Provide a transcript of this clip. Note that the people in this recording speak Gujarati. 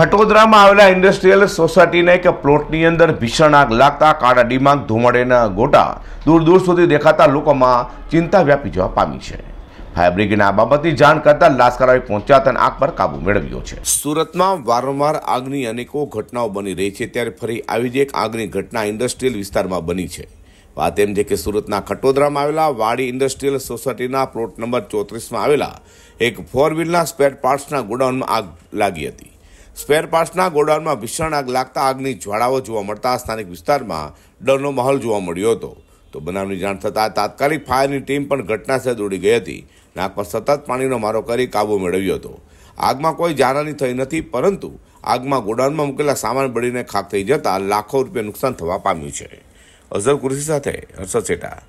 ખટોદરામાં આવેલા ઇન્ડસ્ટ્રીયલ સોસાયટીના એક પ્લોટની અંદર ભીષણ આગ લાગતા કાળા ડીમાંગ ધુમાડેના ગોટા દૂર દૂર સુધી દેખાતા લોકોમાં ચિંતા વ્યાપી જવા પામી છે ફાયર બ્રિગેડને આ બાબતની જાણ કરતા લાશ્કર પહોંચ્યા તેને આગ પર કાબુ મેળવ્યો છે સુરતમાં વારંવાર આગની અનેકો ઘટનાઓ બની રહી છે ત્યારે ફરી આવી જ એક આગની ઘટના ઇન્ડસ્ટ્રીયલ વિસ્તારમાં બની છે વાત એમ છે કે સુરતના ખટોદરામાં આવેલા વાડી ઇન્ડસ્ટ્રીયલ સોસાયટીના પ્લોટ નંબર ચોત્રીસમાં આવેલા એક ફોર વ્હીલના સ્પેર પાર્ટસના ગોડાઉનમાં આગ લાગી હતી સ્પેર પાર્ટ્સના ગોડાઉનમાં ભીષણ આગ લાગતા આગની જ્વાળાઓ જોવા મળતા સ્થાનિક વિસ્તારમાં ડરનો માહોલ જોવા મળ્યો હતો તો બનાવની જાણ થતાં તાત્કાલિક ફાયરની ટીમ પણ ઘટના ઘટનાસ્થળે દોડી ગઈ હતી નાક પર સતત પાણીનો મારો કરી કાબુ મેળવ્યો હતો આગમાં કોઈ જાનહાની થઈ નથી પરંતુ આગમાં ગોડાઉનમાં મૂકેલા સામાન બળીને ખાક થઈ જતાં લાખો રૂપિયા નુકસાન થવા પામ્યું છે અઝર કુરશી સાથે હર્ષદ સેટા